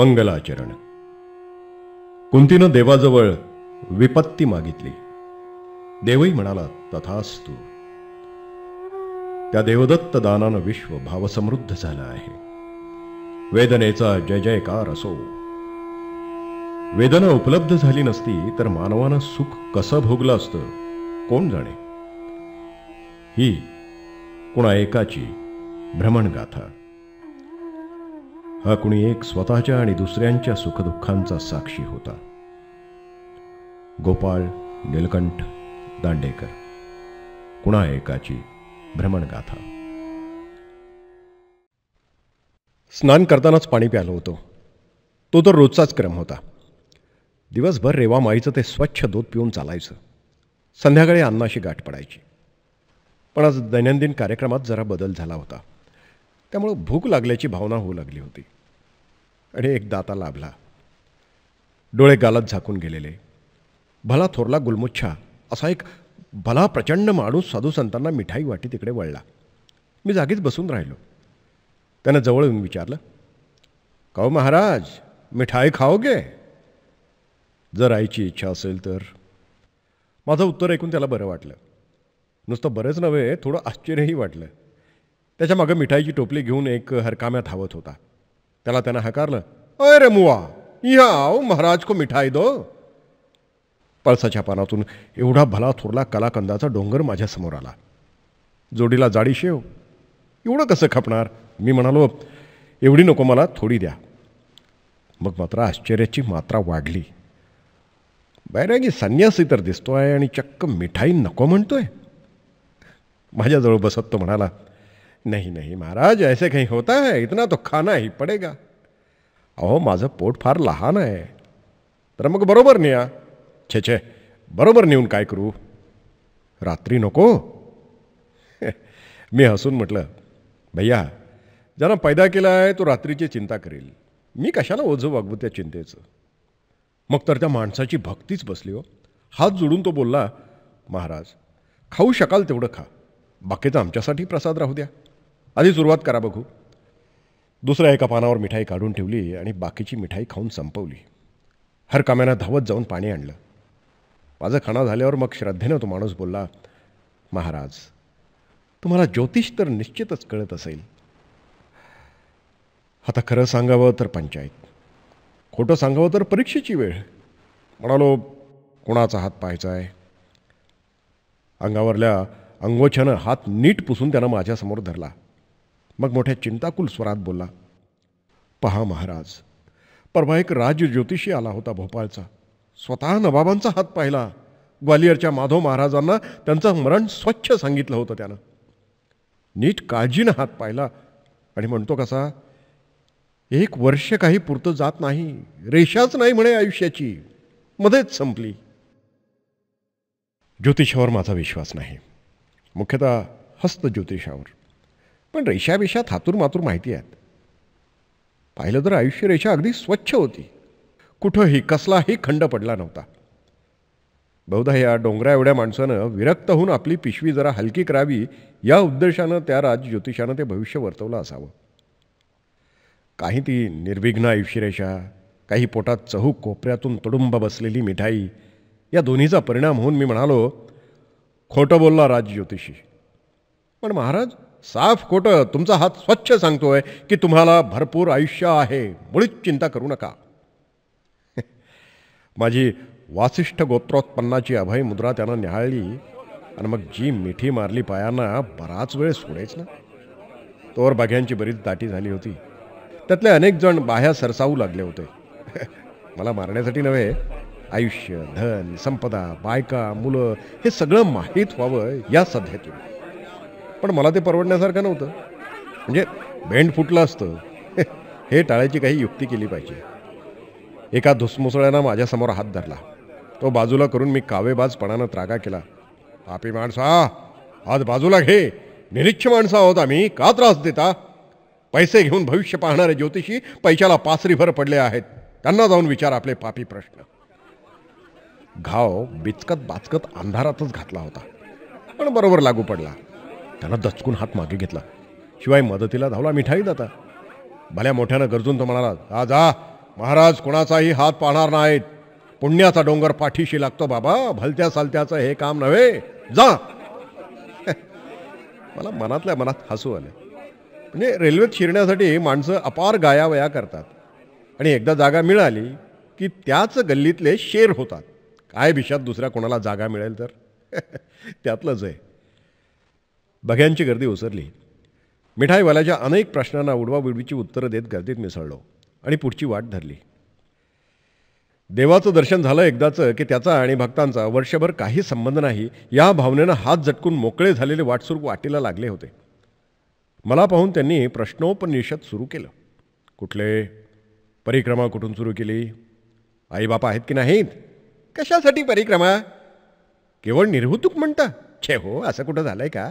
मंगलाचरण कुंतीनं देवाजवळ विपत्ती मागितली देवही म्हणाला तथास्तू त्या देवदत्त दानानं विश्व भावसमृद्ध झालं आहे वेदनेचा जय जयकार असो वेदना उपलब्ध झाली नसती तर मानवानं सुख कसं भोगलं असतं कोण जाणे ही कुणा एकाची भ्रमणगाथा हा कुणी एक स्वतःच्या आणि दुसऱ्यांच्या सुखदुःखांचा साक्षी होता गोपाळ निलकंठ दांडेकर कुणा एकाची भ्रमणगाथा स्नान करतानाच पाणी प्यालो होतो तो तर रोजचाच क्रम होता दिवसभर रेवा माईचं ते स्वच्छ दूध पिऊन चालायचं संध्याकाळी अन्नाशी गाठ पडायची पण आज दैनंदिन कार्यक्रमात जरा बदल झाला होता त्यामुळं भूक लागल्याची भावना होऊ लागली होती आणि एक दाता लाभला डोळे गालात झाकून गेलेले भला थोरला गुलमुच्छा असा एक भला प्रचंड माणूस साधू संतांना मिठाई वाटी तिकडे वळला मी जागीच बसून राहिलो त्यानं जवळ येऊन विचारलं काहो महाराज मिठाई खाओगे जर आईची इच्छा असेल तर माझं उत्तर ऐकून त्याला बरं वाटलं नुसतं बरंच नव्हे थोडं आश्चर्यही वाटलं त्याच्या मागं मिठाईची टोपली घेऊन एक हरकाम्या धावत होता त्याला त्यानं हकारलं अरे मुवा या महाराज को मिठाई दो पळसाच्या पानातून एवढा भला थोरला कलाकंदाचा डोंगर माझ्यासमोर आला जोडीला जाडी शेव एवढं कसं खपणार मी म्हणालो एवढी नको मला थोडी द्या मग मात्र आश्चर्याची मात्रा वाढली बैरागी संन्यासी तर दिसतो आहे आणि चक्क मिठाई नको म्हणतोय माझ्याजवळ बसत तो म्हणाला नाही नाही महाराज ऐसे कहीं होता है इतना तो खाना ही पडेगा अहो माझं पोट फार लहान आहे तर मग बरोबर न्या छे छे बरोबर नेऊन काय करू रात्री नको मी हसून म्हटलं भैया ज्यांना पैदा केला आहे तो रात्रीची चिंता करेल मी कशाला ओझो वागवू त्या चिंतेचं मग तर त्या माणसाची भक्तीच बसली हो हात जोडून तो बोलला महाराज खाऊ शकाल तेवढं खा बाकीचं आमच्यासाठी प्रसाद राहू द्या आधी सुरुवात करा बघू दुसऱ्या एका पानावर मिठाई काढून ठेवली आणि बाकीची मिठाई खाऊन संपवली हर काम्यानं धावत जाऊन पाणी आणलं माझं खाणं झाल्यावर मग श्रद्धेनं तो माणूस बोलला महाराज तुम्हाला ज्योतिष तर निश्चितच कळत असेल आता खरं सांगावं तर पंचायत खोटं सांगावं तर परीक्षेची वेळ म्हणालो कोणाचा हात पाहायचा आहे अंगावरल्या अंगोछ्यानं हात नीट पुसून त्यानं माझ्यासमोर धरला मग मोठ्या चिंताकुल स्वरात बोलला पहा महाराज परवा एक राज ज्योतिषी आला होता भोपाळचा स्वतः नवाबांचा हात पाहिला ग्वालियरच्या माधव महाराजांना त्यांचं मरण स्वच्छ सांगितलं होतं त्यानं नीट काळजीनं हात पाहिला आणि म्हणतो कसा एक वर्ष काही पुरतं जात नाही रेषाच नाही म्हणे आयुष्याची मध्येच संपली ज्योतिषावर माझा विश्वास नाही मुख्यतः हस्त ज्योतिषावर पण रेषाबिषा हातूर मातूर माहिती आहेत पाहिलं तर आयुष्य रेषा अगदी स्वच्छ होती कुठंही कसलाही खंड पडला नव्हता बहुधा या डोंगरा एवढ्या माणसानं विरक्त होऊन आपली पिशवी जरा हलकी करावी या उद्देशानं त्या राज ज्योतिषानं ते भविष्य वर्तवलं असावं काही ती निर्विघ्न आयुष्यरेषा काही पोटात चहू कोपऱ्यातून तुडुंब बसलेली मिठाई या दोन्हीचा परिणाम होऊन मी म्हणालो खोटं बोलला राज ज्योतिषी पण महाराज साफ खोटं तुमचा हात स्वच्छ सांगतोय की तुम्हाला भरपूर आयुष्य आहे मुळीच चिंता करू नका माझी वासिष्ठ गोत्रोत्पन्नाची अभय मुद्रा त्यानं निहाळली आणि मग जी मिठी मारली पायांना बराच वेळ सोडेच ना तोर बघ्यांची बरीच दाटी झाली होती त्यातले अनेक जण बाह्या सरसावू लागले होते मला मारण्यासाठी नव्हे आयुष्य धन संपदा बायका मुलं हे सगळं माहीत व्हावं या सध्यातून पण मला ते परवडण्यासारखं नव्हतं म्हणजे बेंड फुटलं असतं हे टाळायची काही युक्ती केली पाहिजे एका धुसमुसळ्यानं माझ्यासमोर हात धरला तो बाजूला करून मी कावेबाजपणानं त्रागा केला पापी माणसा आज बाजूला घे निरीच्छ माणसं आहोत आम्ही का त्रास देता पैसे घेऊन भविष्य पाहणारे ज्योतिषी पैशाला पासरीभर पडले आहेत त्यांना जाऊन विचार आपले पापी प्रश्न घाव बिचकत बाचकत अंधारातच घातला होता पण बरोबर लागू पडला त्यानं दचकून हात मागे घेतला शिवाय मदतीला धावला मिठाई दाता भल्या मोठ्यानं गरजून तो म्हणाला आ जा महाराज कोणाचाही हात पाहणार नाहीत पुण्याचा डोंगर पाठीशी लागतो बाबा भलत्या सालत्याचं हे काम नव्हे जा मला मनातल्या मनात हसू आले म्हणजे रेल्वेत शिरण्यासाठी माणसं अपार गायावया करतात आणि एकदा जागा मिळाली की त्याच गल्लीतले शेर होतात काय भिशात दुसऱ्या कोणाला जागा मिळेल तर त्यातलंच आहे बघ्यांची गर्दी ओसरली मिठाईवाल्याच्या अनेक प्रश्नांना उडवाबुडवीची उत्तरं देत गर्दीत मिसळलो आणि पुढची वाट धरली देवाचं दर्शन झालं एकदाचं की त्याचा आणि भक्तांचा वर्षभर काही संबंध नाही या भावनेनं हात झटकून मोकळे झालेले वाटसूर वाटीला लागले होते मला पाहून त्यांनी प्रश्नोपनिषद सुरू केलं कुठले परिक्रमा कुठून सुरू केली आई आईबापा आहेत की नाहीत कशासाठी परिक्रमा केवळ निर्हुतुक म्हणता छे हो असं कुठं झालं आहे का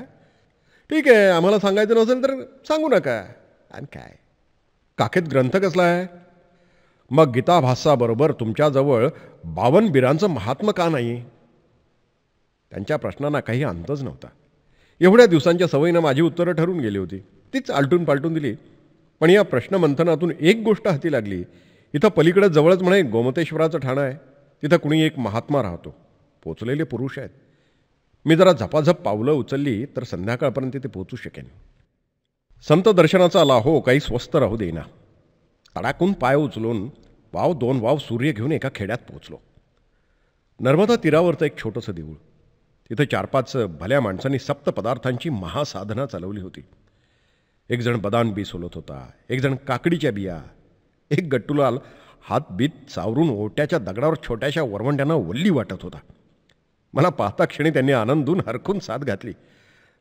ठीक आहे आम्हाला सांगायचं नसेल तर सांगू नका आणि काय काखेत ग्रंथ कसला आहे मग गीता भासाबरोबर तुमच्याजवळ बिरांचं महात्मा का नाही त्यांच्या प्रश्नांना काही अंतच नव्हता एवढ्या दिवसांच्या सवयीनं माझी उत्तरं ठरून गेली होती तीच आलटून पालटून दिली पण या प्रश्नमंथनातून एक गोष्ट हाती लागली इथं पलीकडं जवळच म्हणे गोमतेश्वराचं ठाणं आहे तिथं कुणी एक महात्मा राहतो पोचलेले पुरुष आहेत मी जरा झपाझप पावलं उचलली तर संध्याकाळपर्यंत ते पोचू शकेन संत दर्शनाचा आला हो काही स्वस्त राहू देईना तडाकून पाय उचलून वाव दोन वाव सूर्य घेऊन एका खेड्यात पोचलो नर्मदा तीरावरचं एक छोटंसं देऊळ तिथं चार पाच भल्या माणसांनी सप्त पदार्थांची महासाधना चालवली होती एकजण बदाम बी सोलत होता एकजण काकडीच्या बिया एक गट्टूलाल हात बीत सावरून ओट्याच्या दगडावर छोट्याशा वरवंट्यांना वल्ली वाटत होता मला पाहता क्षणी त्यांनी आनंदून हरखून साथ घातली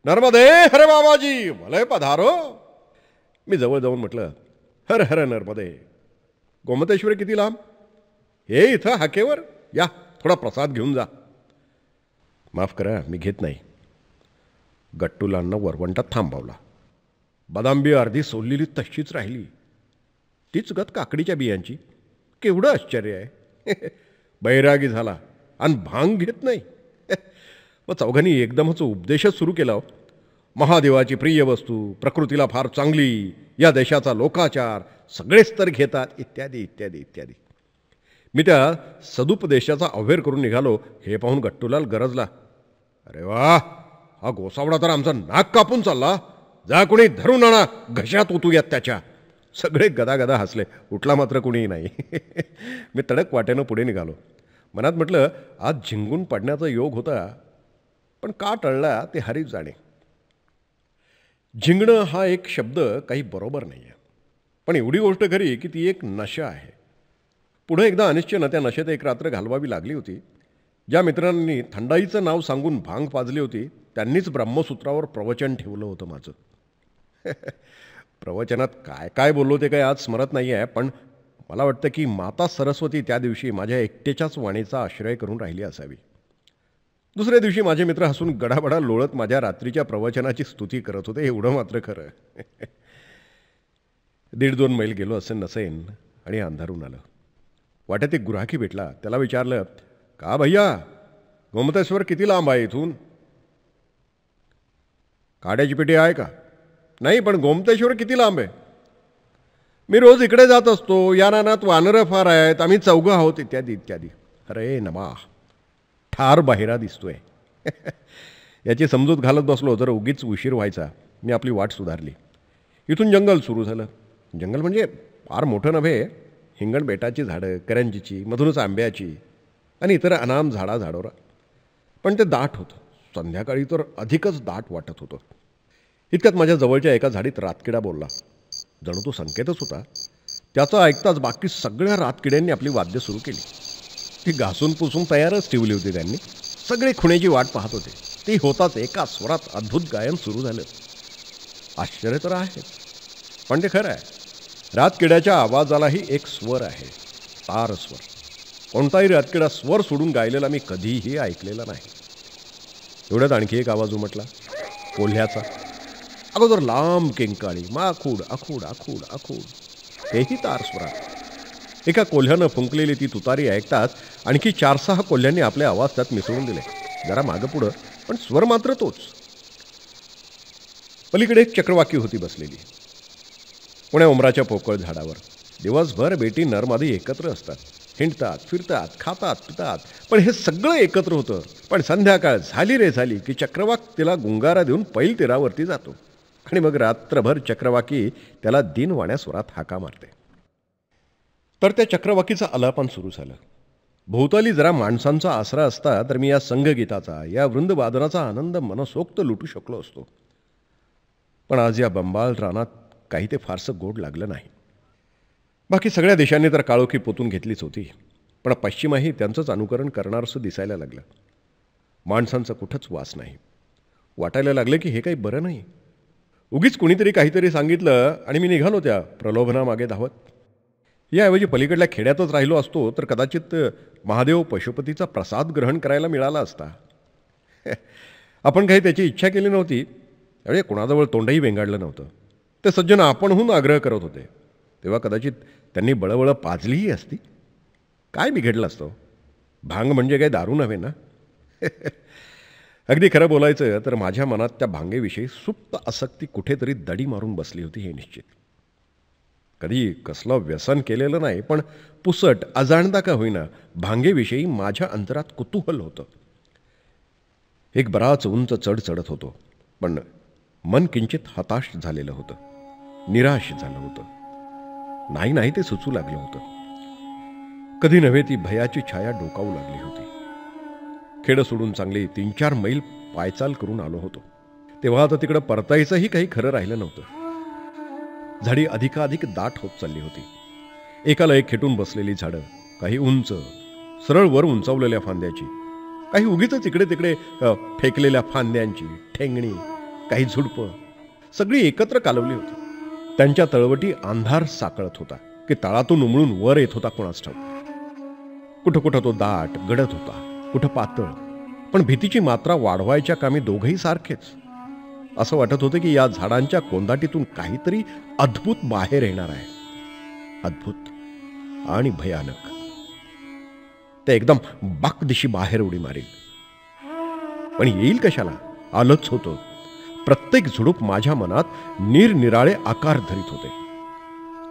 नर्मदे हरे बाबाजी भलय पधारो मी जवळ जाऊन म्हटलं हर हर नर्मदे गोमतेश्वर किती लांब हे इथं हाकेवर या थोडा प्रसाद घेऊन जा माफ करा मी घेत नाही गट्टूलांना वरवंटात थांबवला बदामबी अर्धी सोललेली तशीच राहिली तीच गत काकडीच्या बियांची केवढं आश्चर्य आहे बैरागी झाला आणि भांग घेत नाही व चौघांनी एकदमच उपदेशच सुरू केला महादेवाची प्रिय वस्तू प्रकृतीला फार चांगली या देशाचा लोकाचार सगळेच तर घेतात इत्यादी इत्यादी इत्यादी मी त्या सदुपदेशाचा अव्हेर करून निघालो हे पाहून गट्टूलाल गरजला अरे वा हा गोसावडा तर आमचा नाक कापून चालला जा कोणी धरून आणा घशात उतूयात त्याच्या सगळे गदागदा हसले उठला मात्र कुणीही नाही मी तडक वाट्यानं पुढे निघालो मनात म्हटलं आज झिंगून पडण्याचा योग होता पण का टळला ते हरीच जाणे झिंगणं हा एक शब्द काही बरोबर नाही आहे पण एवढी गोष्ट खरी की ती एक नशा आहे पुढे एकदा अनिश्चयनं त्या नशेत एक रात्र घालवावी लागली होती ज्या मित्रांनी थंडाईचं नाव सांगून भांग पाजली होती त्यांनीच ब्रह्मसूत्रावर प्रवचन ठेवलं होतं माझं प्रवचनात काय काय बोललो ते काही आज स्मरत नाही आहे पण मला वाटतं की माता सरस्वती त्या दिवशी माझ्या एकटेच्याच वाणीचा आश्रय करून राहिली असावी दुसऱ्या दिवशी माझे मित्र हसून गडाबडा लोळत माझ्या रात्रीच्या प्रवचनाची स्तुती करत होते हे एवढं मात्र खरं दीड दोन मैल गेलो असं नसेन आणि अंधारून आलं वाट्यात एक गुराखी भेटला त्याला विचारलं का भैया गोमतेश्वर किती लांब आहे इथून काड्याची पेटी आहे का नाही पण गोमतेश्वर किती लांब आहे मी रोज इकडे जात असतो या नानात वानरं फार आहेत आम्ही चौघं आहोत इत्यादी इत्यादी अरे नमा फार बाहेरा दिसतोय याची समजूत घालत बसलो जर उगीच उशीर व्हायचा मी आपली वाट सुधारली इथून जंगल सुरू झालं जंगल म्हणजे फार मोठं नव्हे हिंगण बेटाची झाडं करंजीची मधूनच आंब्याची आणि इतर अनाम झाडा झाडोरा पण ते दाट होतं संध्याकाळी तर अधिकच दाट वाटत होतं इतक्यात माझ्या जवळच्या एका झाडीत रातकिडा बोलला जणू तो संकेतच होता त्याचं ऐकताच बाकी सगळ्या रातकिड्यांनी आपली वाद्य सुरू केली ती घासून पुसून तयारच ठेवली होती त्यांनी सगळे खुण्याची वाट पाहत होते ती होताच एका स्वरात अद्भुत गायन सुरू झालं आश्चर्य तर आहे पण ते खरं आहे रातकिड्याच्या आवाजालाही एक स्वर आहे तार स्वर कोणताही रातकिडा स्वर सोडून गायलेला मी कधीही ऐकलेला नाही एवढ्यात आणखी एक आवाज उमटला कोल्ह्याचा अगोदर लांब किंकाळी माखूड आखूड आखूड आखूड हेही तार आहे एका कोल्ह्यानं फुंकलेली ती तुतारी ऐकताच आणखी चार सहा कोल्ह्यांनी आपल्या आवाज त्यात मिसळून दिले जरा मागं पुढं पण स्वर मात्र तोच पलीकडे एक चक्रवाकी होती बसलेली पुण्या उमराच्या पोकळ झाडावर दिवसभर बेटी नरमादी एकत्र असतात हिंडतात फिरतात खातात पितात पण हे सगळं एकत्र होतं पण संध्याकाळ झाली रे झाली की चक्रवाक तिला गुंगारा देऊन पैल तीरावरती जातो आणि मग रात्रभर चक्रवाकी त्याला दिनवाण्या स्वरात हाका मारते तर त्या चक्रवाकीचं आलापन सुरू झालं भोवताली जरा माणसांचा आसरा असता तर मी या संघगीताचा या वृंदवादनाचा आनंद मनसोक्त लुटू शकलो असतो पण आज या बंबाल रानात काही ते फारसं गोड लागलं नाही बाकी सगळ्या देशांनी तर काळोखी पोतून घेतलीच होती पण पश्चिमाही त्यांचंच अनुकरण करणार असं दिसायला लागलं माणसांचा कुठंच वास नाही वाटायला लागलं की हे काही बरं नाही उगीच कुणीतरी काहीतरी सांगितलं आणि मी निघालो त्या प्रलोभनामागे धावत याऐवजी पलीकडल्या खेड्यातच राहिलो असतो तर कदाचित महादेव पशुपतीचा प्रसाद ग्रहण करायला मिळाला असता आपण काही त्याची इच्छा केली नव्हती त्यावेळी कोणाजवळ तोंडही वेंगाडलं नव्हतं ते सज्जन आपणहून आग्रह करत होते तेव्हा कदाचित त्यांनी बळबळं पाजलीही असती काय बिघडलं असतो भांग म्हणजे काही दारू नव्हे ना अगदी खरं बोलायचं तर माझ्या मनात त्या भांगेविषयी सुप्त आसक्ती कुठेतरी दडी मारून बसली होती हे निश्चित कधी कसलं व्यसन केलेलं नाही पण पुसट अजाणता का होईना भांगेविषयी माझ्या अंतरात कुतूहल होतं एक बराच उंच चढ चढत होतो पण मन किंचित हताश झालेलं होतं निराश झालं होतं नाही नाही ते सुचू लागलं होतं कधी नव्हे ती भयाची छाया डोकावू लागली होती खेडं सोडून चांगली तीन चार मैल पायचाल करून आलो होतो तेव्हा आता तिकडं परतायचंही काही खरं राहिलं नव्हतं झाडी अधिकाधिक दाट होत चालली होती एकाला एक खेटून बसलेली झाडं काही उंच सरळ वर उंचावलेल्या फांद्याची काही उगीच इकडे तिकडे फेकलेल्या फांद्यांची ठेंगणी काही झुडपं सगळी एकत्र कालवली होती त्यांच्या तळवटी अंधार साकळत होता की तळातून उमळून वर येत होता कोणाच ठाऊक कुठं कुठं तो दाट गडत होता कुठं पातळ पण भीतीची मात्रा वाढवायच्या कामी दोघही सारखेच असं वाटत होतं की या झाडांच्या कोंदाटीतून काहीतरी अद्भुत बाहेर येणार आहे अद्भुत आणि भयानक ते एकदम बाक दिशी बाहेर उडी मारेल पण येईल कशाला आलंच होतो प्रत्येक झुडूप माझ्या मनात निरनिराळे आकार धरीत होते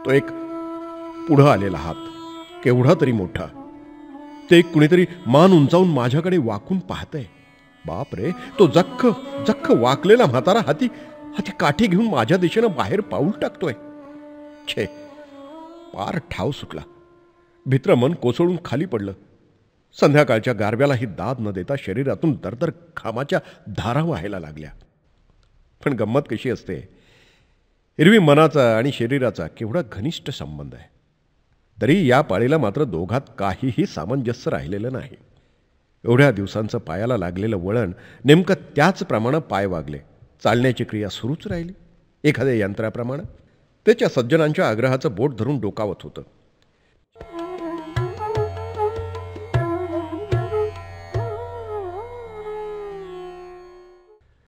तो एक पुढं आलेला हात केवढा तरी मोठा ते कुणीतरी मान उंचावून माझ्याकडे वाकून पाहतंय बाप रे तो जख्ख जख्ख वाकलेला म्हातारा हाती हाती काठी घेऊन माझ्या दिशेनं बाहेर पाऊल टाकतोय छे पार ठाव सुटला भित्र मन कोसळून खाली पडलं संध्याकाळच्या ही दाद न देता शरीरातून दरदर खामाच्या धारा व्हायला लागल्या पण गंमत कशी असते हिरवी मनाचा आणि शरीराचा केवढा घनिष्ठ संबंध आहे तरी या पाळीला मात्र दोघात काहीही सामंजस्य राहिलेलं नाही एवढ्या दिवसांचं पायाला लागलेलं वळण नेमकं त्याचप्रमाणे पाय वागले चालण्याची क्रिया सुरूच राहिली एखाद्या यंत्राप्रमाणे त्याच्या सज्जनांच्या आग्रहाचं बोट धरून डोकावत होतं